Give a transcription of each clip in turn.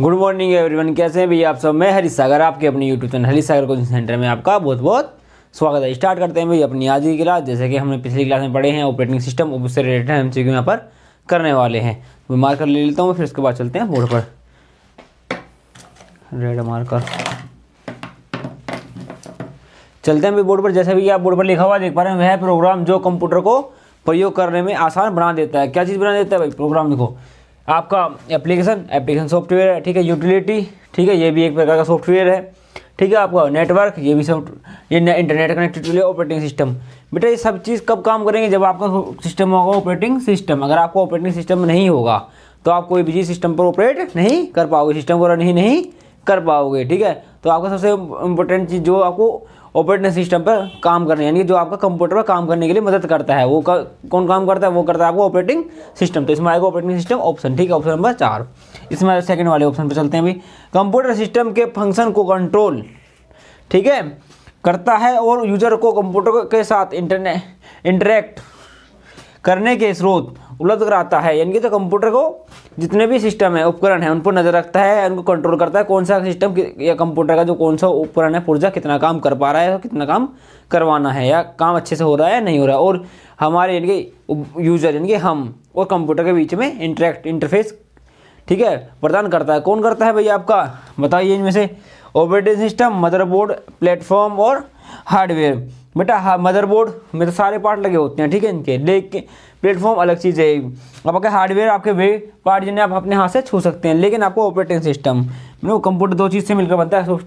Good morning everyone कैसे हैं भैया आप सब मैं हरी सागर आपके अपने YouTube channel Hari Sagar coaching center में आपका बहुत बहुत स्वागत है स्टार्ट करते हैं भैया अपनी आज की क्लास जैसे कि हमने पिछली क्लास में पढ़े हैं ऑपरेटिंग सिस्टम उससे रिलेटेड हम चीज़ यहाँ पर करने वाले हैं मैं मार्कर ले लेता हूँ फिर उसके बाद चलते हैं बोर्ड पर रेड मार्कर चलते हैं बोर्ड पर जैसे भी आप बोर्ड पर लिखा हुआ देख पा रहे हैं वह प्रोग्राम जो कंप्यूटर को प्रयोग करने में आसान बना देता है क्या चीज़ बना देता है भाई प्रोग्राम देखो आपका एप्लीकेशन एप्लीकेशन सॉफ्टवेयर है ठीक है यूटिलिटी ठीक है ये भी एक प्रकार का सॉफ्टवेयर है ठीक है आपका नेटवर्क ये भी सॉफ्ट ये इंटरनेट कनेक्टिविटी ऑपरेटिंग सिस्टम बेटा ये सब चीज़ कब काम करेंगे जब आपका सिस्टम होगा ऑपरेटिंग सिस्टम अगर आपको ऑपरेटिंग सिस्टम नहीं होगा तो आप कोई भी सिस्टम पर ऑपरेट नहीं कर पाओगे सिस्टम पर नहीं नहीं कर पाओगे ठीक है तो आपका सबसे इंपॉर्टेंट चीज़ जो आपको ऑपरेटिंग सिस्टम पर काम करने यानी जो आपका कंप्यूटर पर काम करने के लिए मदद करता है वो का, कौन काम करता है वो करता है आपको ऑपरेटिंग सिस्टम तो इसमें आएगा ऑपरेटिंग सिस्टम ऑप्शन ठीक है ऑप्शन नंबर चार इसमें सेकंड वाले ऑप्शन पर चलते हैं अभी कंप्यूटर सिस्टम के फंक्शन को कंट्रोल ठीक है करता है और यूजर को कंप्यूटर के साथ इंटरनेट इंटरेक्ट करने के स्रोत उपलब्ध कराता है यानी कि तो कंप्यूटर को जितने भी सिस्टम है उपकरण है उन पर नज़र रखता है उनको कंट्रोल करता है कौन सा सिस्टम या कंप्यूटर का जो कौन सा उपकरण है पुर्जा कितना काम कर पा रहा है कितना काम करवाना है या काम अच्छे से हो रहा है या नहीं हो रहा है और हमारे यानी कि यूज़र यानी कि हम और कंप्यूटर के बीच में इंटरेक्ट इंटरफेस ठीक है प्रदान करता है कौन करता है भैया आपका बताइए इनमें से ऑपरेटिंग सिस्टम मदरबोर्ड प्लेटफॉर्म और हार्डवेयर बेटा हाँ मदरबोर्ड में तो सारे पार्ट लगे होते हैं ठीक है इनके लेकिन प्लेटफॉर्म अलग चीज़ है अब आपके हार्डवेयर आपके वे पार्ट जिन्हें आप अपने हाथ से छू सकते हैं लेकिन आपको ऑपरेटिंग सिस्टम वो कंप्यूटर दो चीज़ से मिलकर बनता है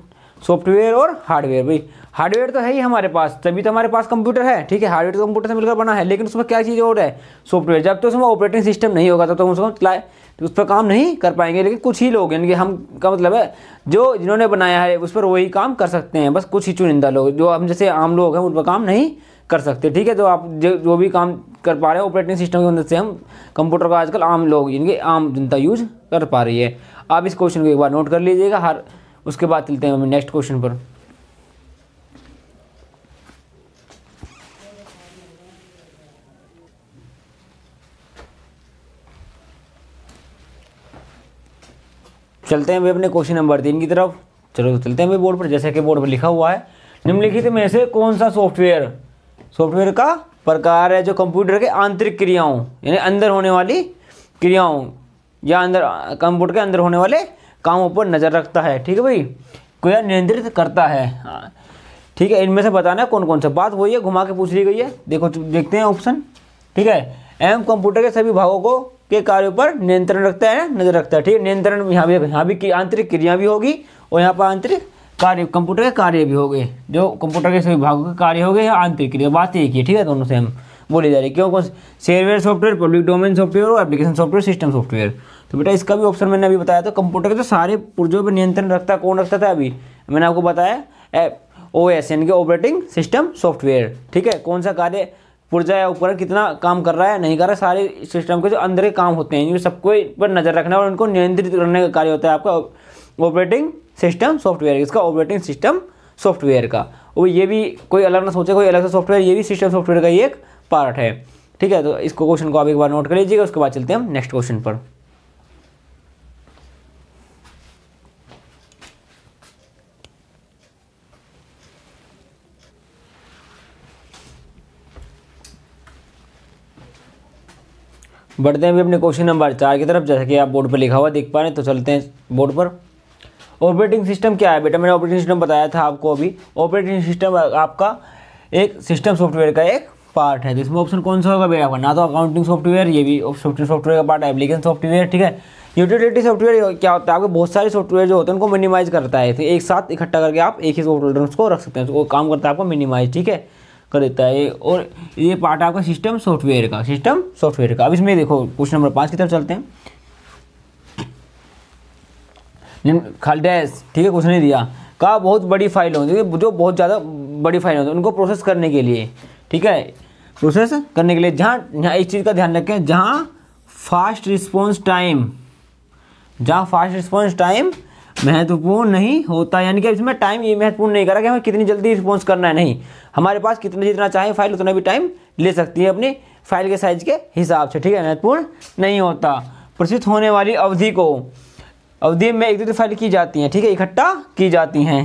सॉफ्टवेयर और हार्डवेयर भाई हार्डवेयर तो है ही हमारे पास तभी तो हमारे पास कंप्यूटर है ठीक है हार्डवेयर तो कंप्यूटर से मिलकर बना है लेकिन उसमें क्या चीज़ और है सॉफ्टवेयर जब तो उसमें ऑपरेटिंग सिस्टम नहीं होगा तब तो, तो उसको चलाए तो उस पर काम नहीं कर पाएंगे लेकिन कुछ ही लोग यानी कि हम का मतलब है जो जिन्होंने बनाया है उस पर वही काम कर सकते हैं बस कुछ ही चुनिंदा लोग जो हम जैसे आम लोग हैं उन पर काम नहीं कर सकते ठीक है तो आप जो जो भी काम कर पा रहे हैं ऑपरेटिंग सिस्टम की मदद से हम कंप्यूटर का आजकल आम लोग इनकी आम जनता यूज कर पा रही है आप इस क्वेश्चन को एक बार नोट कर लीजिएगा हर उसके बाद चलते हैं हम नेक्स्ट क्वेश्चन पर चलते हैं अभी अपने क्वेश्चन नंबर तीन की तरफ चलो तो चलते हैं अभी बोर्ड पर जैसे कि बोर्ड पर लिखा हुआ है निम्नलिखित में से कौन सा सॉफ्टवेयर सॉफ्टवेयर का प्रकार है जो कंप्यूटर के आंतरिक क्रियाओं यानी अंदर होने वाली क्रियाओं या अंदर कंप्यूटर के अंदर होने वाले कामों पर नज़र रखता है ठीक है भाई को यह नियंत्रित करता है हाँ। ठीक है इनमें से बताना है कौन कौन सा बात वही है घुमा के पूछ ली गई है देखो तो देखते हैं ऑप्शन ठीक है एम कंप्यूटर के सभी भागों को के कार्यों पर नियंत्रण रखता है नजर रखता है ठीक है नियंत्रण यहाँ भी यहाँ भी आंतरिक क्रिया भी होगी और यहाँ पर आंतरिक कार्य कंप्यूटर के कार्य भी हो गए जो कंप्यूटर के सभी भागों के कार्य हो गए या आंतरिक क्रिया बात एक ही ठीक है दोनों से हम बोली जा रही है क्यों shareware software public domain software और एप्लीकेशन सॉफ्टवेयर सिस्टम सॉफ्टवेयर तो बेटा इसका भी ऑप्शन मैंने अभी बताया तो कंप्यूटर के तो सारे पुर्जों पर नियंत्रण रखता कौन रखता था अभी मैंने आपको बताया ओ एस एन के ऑपरेटिंग सिस्टम सॉफ्टवेयर ठीक है कौन सा कार्य पुर्जा या उपकरण कितना काम कर रहा है नहीं कर रहा है सारे सिस्टम के जो अंदर के काम होते हैं सबको पर नज़र रखना और उनको नियंत्रित करने का कार्य होता है आपका ऑपरेटिंग सिस्टम सॉफ्टवेयर इसका ऑपरेटिंग सिस्टम सॉफ्टवेयर का और ये भी कोई अलग ना सोचे कोई अलग सा सॉफ्टवेयर ये भी सिस्टम सॉफ्टवेयर का ही एक पार्ट है ठीक है तो इसको क्वेश्चन को आप एक बार नोट कर लीजिएगा उसके बाद चलते हैं हम नेक्स्ट क्वेश्चन पर बढ़ते हैं अभी अपने क्वेश्चन नंबर चार की तरफ जैसा कि आप बोर्ड पर लिखा हुआ देख पा रहे हैं तो चलते हैं बोर्ड पर ऑपरेटिंग सिस्टम क्या है बेटा मैंने ऑपरेटिंग सिस्टम बताया था आपको अभी ऑपरेटिंग सिस्टम आपका एक सिस्टम सॉफ्टवेयर का एक पार्ट है तो इसमें ऑप्शन कौन सा होगा बेटा आपका ना तो अकाउंटिंग सॉफ्टवेयर ये भी सॉफ्टवेयर सॉफ्टवेयर का पार्ट है एप्लीकेशन सॉफ्टवेयर ठीक है यूटिलिटी सॉफ्टवेयर क्या होता है आपके बहुत सारे सॉफ्टवेयर जो होते हैं उनको मिनिमाइज करता है तो एक साथ इकट्ठा करके आप एक ही सॉफ्टवेयर उसको रख सकते हैं तो वो काम करता है आपको मिनिमाइज ठीक है कर देता है और ये पार्ट आपका सिस्टम सॉफ्टवेयर का सिस्टम सॉफ्टवेयर का अब इसमें देखो क्वेश्चन नंबर पाँच की तरफ चलते हैं जिन खालडेस ठीक है कुछ नहीं दिया कहा बहुत बड़ी फाइल होती है जो बहुत ज़्यादा बड़ी फाइल होती है उनको प्रोसेस करने के लिए ठीक है प्रोसेस करने के लिए जहाँ यहाँ इस चीज़ का ध्यान रखें जहाँ फास्ट रिस्पॉन्स टाइम जहाँ फास्ट रिस्पॉन्स टाइम महत्वपूर्ण नहीं होता यानी कि इसमें टाइम ये महत्वपूर्ण नहीं करा कि हमें कितनी जल्दी रिस्पॉन्स करना है नहीं हमारे पास कितना जितना चाहे फाइल उतना भी टाइम ले सकती है अपनी फाइल के साइज के हिसाब से ठीक है महत्वपूर्ण नहीं होता प्रसिद्ध होने वाली अवधि को अवधि में फाइल की जाती हैं ठीक है इकट्ठा की जाती हैं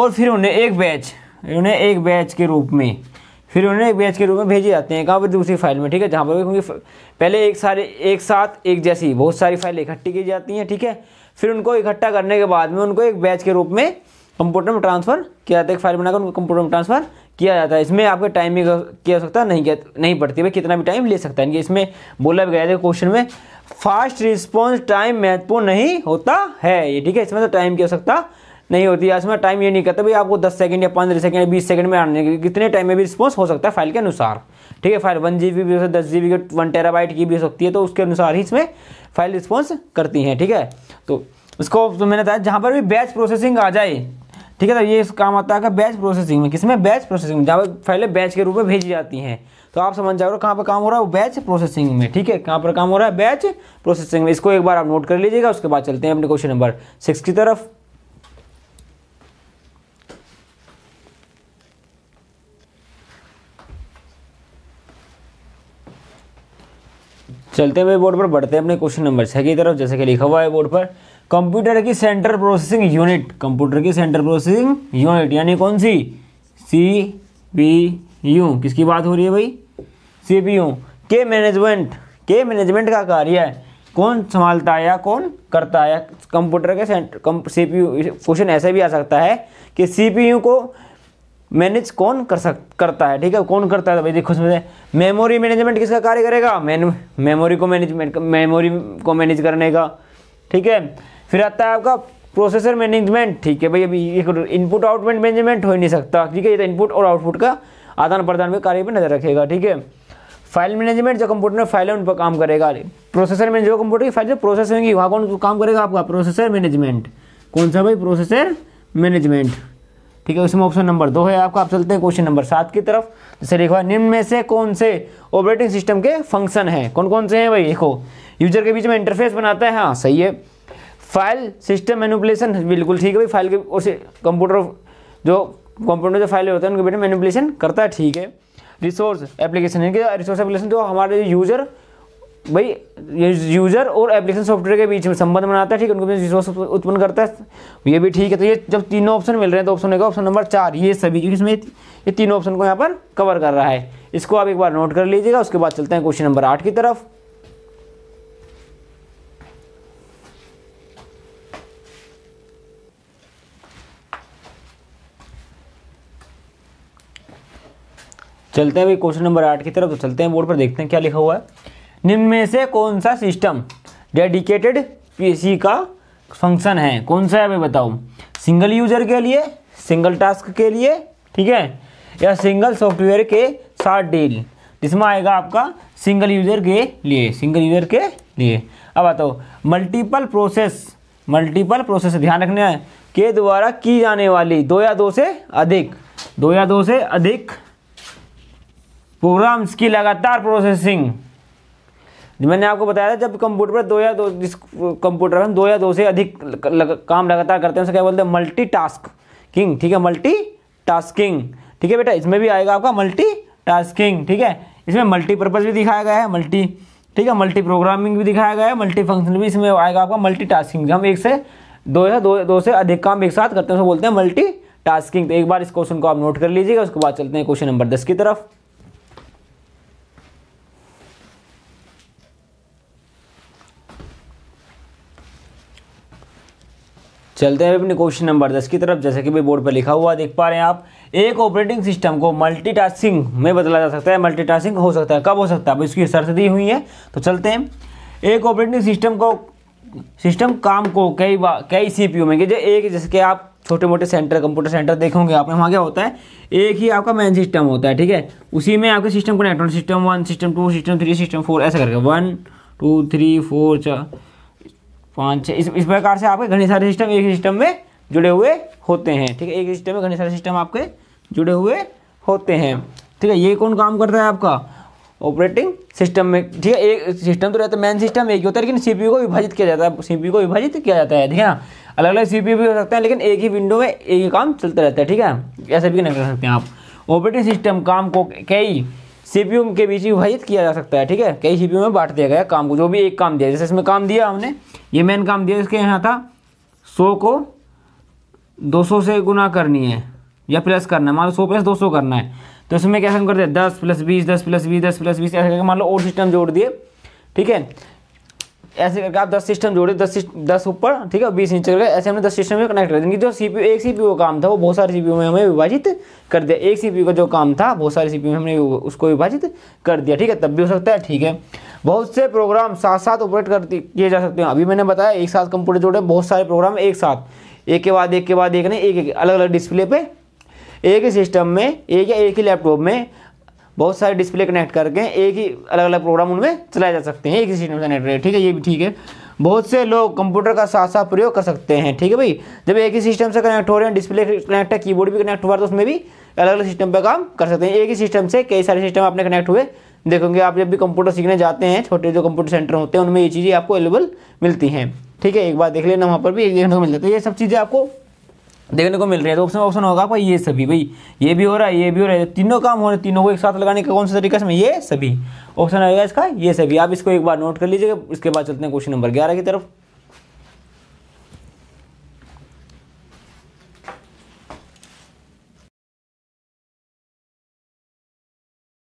और फिर उन्हें एक बैच उन्हें एक बैच के रूप में फिर उन्हें एक बैच के रूप में भेजे जाते हैं कहाँ पर दूसरी फाइल में ठीक है जहाँ पर क्योंकि पहले एक सारे एक साथ एक जैसी बहुत सारी फाइल इकट्ठी की जाती हैं ठीक है फिर उनको इकट्ठा करने के बाद में उनको एक बैच के रूप में कंप्यूटर में ट्रांसफ़र किया जाता है एक फाइल बनाकर उनको कंप्यूटर में ट्रांसफ़र किया जाता है इसमें आपका टाइम भी किया सकता नहीं नहीं पड़ती भाई कितना भी टाइम ले सकता है इसमें बोला भी गया था क्वेश्चन में फास्ट रिस्पॉन्स टाइम महत्वपूर्ण नहीं होता है ये ठीक है इसमें तो टाइम की आवश्यकता नहीं होती है इसमें टाइम ये नहीं कहता भाई आपको 10 सेकंड या 15 सेकंड या 20 सेकंड में आने कितने टाइम में भी रिस्पॉन्स हो सकता है फाइल के अनुसार ठीक है फाइल वन जी बी भी हो दस जी बी वन टेराबाइट की भी हो सकती है तो उसके अनुसार ही इसमें फाइल रिस्पॉन्स करती हैं ठीक है तो उसको तो मैंने बताया जहाँ पर भी बैच प्रोसेसिंग आ जाए ठीक है तो ये काम आता है बैच प्रोसेसिंग में किसमें बैच प्रोसेसिंग में जहाँ पर फाइलें बैच के रूप में भेजी जाती हैं तो आप समझ जाओ कहाँ पर काम हो रहा है बैच प्रोसेसिंग में ठीक है कहाँ पर काम हो रहा है बैच प्रोसेसिंग में इसको एक बार आप नोट कर लीजिएगा उसके बाद चलते हैं अपने क्वेश्चन नंबर सिक्स की तरफ चलते हुए बोर्ड पर बढ़ते हैं अपने क्वेश्चन नंबर छः की तरफ जैसे कि लिखा हुआ है बोर्ड पर कंप्यूटर की सेंट्रल प्रोसेसिंग यूनिट कंप्यूटर की सेंट्रल प्रोसेसिंग यूनिट यानी कौन सी सी पी यूँ किसकी बात हो रही है भाई सी पी यू के मैनेजमेंट के मैनेजमेंट का कार्य है कौन संभालता है या कौन करता है कंप्यूटर के center C P U question ऐसे भी आ सकता है कि सी पी यू को मैनेज कौन कर सक करता है ठीक है कौन करता है तो भाई देखो समझे मेमोरी मैनेजमेंट किसका कार्य करेगा मैन मेमोरी को मैनेजमेंट मेमोरी को मैनेज करने का ठीक है फिर आता है आपका प्रोसेसर मैनेजमेंट ठीक है भाई अभी इनपुट आउटपुट मैनेजमेंट हो ही नहीं सकता ठीक है ये तो इनपुट और आउटपुट का आदान प्रदान के कार्य पर नजर रखेगा ठीक है फाइल मैनेजमेंट जो कंप्यूटर में फाइल है उन पर काम करेगा प्रोसेसर में जो कंप्यूटर की फाइल जो प्रोसेस होंगी वहाँ कौन काम करेगा आपका प्रोसेसर मैनेजमेंट कौन सा भाई प्रोसेसर मैनेजमेंट ठीक है उसमें ऑप्शन नंबर दो है आपका आप चलते हैं क्वेश्चन नंबर सात की तरफ जैसे देखो निम्न में से कौन से ऑपरेटिंग सिस्टम के फंक्शन है कौन कौन से हैं भाई देखो यूजर के बीच में इंटरफेस बनाता है हाँ सही है फाइल सिस्टम मैनुपलेशन बिल्कुल ठीक है भाई फाइल के और कंप्यूटर जो कंप्यूटर जो फाइल होता है उनके बेटा मैनिपुलेशन करता है ठीक है रिसोर्स एप्लीकेशन इनके रिसोर्स एप्लीकेशन तो हमारे यूजर भाई यूजर और एप्लीकेशन सॉफ्टवेयर के बीच में संबंध बनाता है ठीक है उनके बीच रिसोर्स उत्पन्न करता है ये भी ठीक है तो ये जब तीनों ऑप्शन मिल रहे हैं तो ऑप्शन होगा ऑप्शन नंबर चार ये सभी क्योंकि इसमें ये तीनों ऑप्शन को यहाँ पर कवर कर रहा है इसको आप एक बार नोट कर लीजिएगा उसके बाद चलते हैं क्वेश्चन नंबर आठ की तरफ चलते हैं भाई क्वेश्चन नंबर आठ की तरफ तो चलते हैं बोर्ड पर देखते हैं क्या लिखा हुआ है निम्न में से कौन सा सिस्टम डेडिकेटेड पीसी का फंक्शन है कौन सा है मैं बताऊँ सिंगल यूजर के लिए सिंगल टास्क के लिए ठीक है या सिंगल सॉफ्टवेयर के साथ डील जिसमें आएगा आपका सिंगल यूजर के लिए सिंगल यूजर के लिए अब बताओ मल्टीपल प्रोसेस मल्टीपल प्रोसेस ध्यान रखना है के द्वारा की जाने वाली दो या दो से अधिक दो या दो से अधिक प्रोग्राम्स की लगातार प्रोसेसिंग मैंने आपको बताया था जब कंप्यूटर पर दो या दो जिस कंप्यूटर में दो या दो से अधिक लग, काम लगातार करते हैं उसे क्या बोलते हैं मल्टी टास्क किंग ठीक है मल्टी टास्किंग ठीक है बेटा इसमें भी आएगा आपका मल्टी टास्किंग ठीक है इसमें मल्टीपर्पज़ भी दिखाया गया है मल्टी ठीक है मल्टी प्रोग्रामिंग भी दिखाया गया है मल्टी फंक्शन भी इसमें आएगा आपका मल्टी टास्किंग हम एक से दो या दो दो से अधिक काम एक साथ करते हैं उसको बोलते हैं मल्टी टास्किंग तो एक बार इस क्वेश्चन को आप नोट कर लीजिएगा उसके बाद चलते हैं क्वेश्चन नंबर दस की तरफ चलते हैं अपने क्वेश्चन नंबर दस की तरफ जैसे कि भी बोर्ड पर लिखा हुआ देख पा रहे हैं आप एक ऑपरेटिंग सिस्टम को मल्टीटास्किंग में बदला जा सकता है मल्टीटास्किंग हो सकता है कब हो सकता है अब इसकी शर्त दी हुई है तो चलते हैं एक ऑपरेटिंग सिस्टम को सिस्टम काम को कई बार कई सीपीयू में जो एक जैसे कि आप छोटे मोटे सेंटर कंप्यूटर सेंटर देखोगे आपने वहाँ क्या होता है एक ही आपका मेन सिस्टम होता है ठीक है उसी में आपके system connect system one system two system three system four ऐसा करके वन टू थ्री फोर चार पाँच छः इस, इस प्रकार से आपके घने सारे सिस्टम एक सिस्टम में जुड़े हुए होते हैं ठीक है एक सिस्टम में घने सारे सिस्टम आपके जुड़े हुए होते हैं ठीक है ये कौन काम करता है आपका ऑपरेटिंग सिस्टम में ठीक है एक सिस्टम तो रहता है मेन सिस्टम एक ही होता है लेकिन सी को विभाजित किया जाता है सी को विभाजित किया जाता है ठीक है अलग अलग सी भी हो सकते हैं लेकिन एक ही विंडो में एक ही काम चलता रहता है ठीक है ऐसे भी नहीं कर सकते हैं आप ऑपरेटिंग सिस्टम काम को कई सीपीयू के बीच विभाजित किया जा सकता है ठीक है कई सीपीयू में बांट दिया गया काम को जो भी एक काम दिया जैसे इसमें काम दिया हमने ये मेन काम दिया इसके यहाँ था सौ को दो सौ से गुना करनी है या प्लस करना है मान लो सौ प्लस दो सौ करना है तो इसमें कैसे हम करते हैं दस प्लस बीस दस प्लस बीस दस प्लस बीस ऐसे करके मान लो और सिस्टम जोड़ दिए ठीक है ऐसे करके आप दस सिस्टम जोड़े दस दस ऊपर ठीक है बीस इंच करके ऐसे हमने दस सिस्टम में कनेक्ट कर दिया जो सी एक सी का काम था वो बहुत सारे सी में हमें विभाजित कर दिया एक सी का जो काम था बहुत सारे सी में हमने उसको विभाजित कर दिया ठीक है तब भी हो सकता है ठीक है बहुत से प्रोग्राम साथ साथ ऑपरेट कर किए जा सकते हैं अभी मैंने बताया एक साथ कंप्यूटर जोड़े बहुत सारे प्रोग्राम एक साथ एक के बाद एक के बाद एक नहीं एक, एक अलग अलग डिस्प्ले पे एक ही सिस्टम में एक या एक ही लैपटॉप में बहुत सारे डिस्प्ले कनेक्ट करके एक ही अलग अलग प्रोग्राम उनमें चलाए जा सकते हैं एक ही सिस्टम से कनेक्ट ठीक है ये भी ठीक है बहुत से लोग कंप्यूटर का साथ साथ प्रयोग कर सकते हैं ठीक है भाई जब एक ही सिस्टम से कनेक्ट हो रहे हैं डिस्प्ले कनेक्ट है कीबोर्ड भी कनेक्ट हुआ तो उसमें भी अलग अलग सिस्टम पर काम कर सकते हैं एक ही सिस्टम से कई सारे सिस्टम आपने कनेक्ट हुए देखोगे आप जब भी कंप्यूटर सीखने जाते हैं छोटे जो कंप्यूटर सेंटर होते हैं उनमें ये चीज़ें आपको अवेलेबल मिलती हैं ठीक है एक बार देख लेना वहाँ पर भी एक देखने को मिल जाता है ये सब चीज़ें आपको देखने को मिल रही है तो ऑप्शन ऑप्शन होगा आपका ये सभी भाई ये भी हो रहा है ये भी हो रहा है तीनों काम हो रहे हैं तीनों को एक साथ लगाने का कौन सा तरीका है ये सभी ऑप्शन आएगा इसका ये सभी आप इसको एक बार नोट कर लीजिएगा इसके बाद चलते हैं क्वेश्चन नंबर ग्यारह की तरफ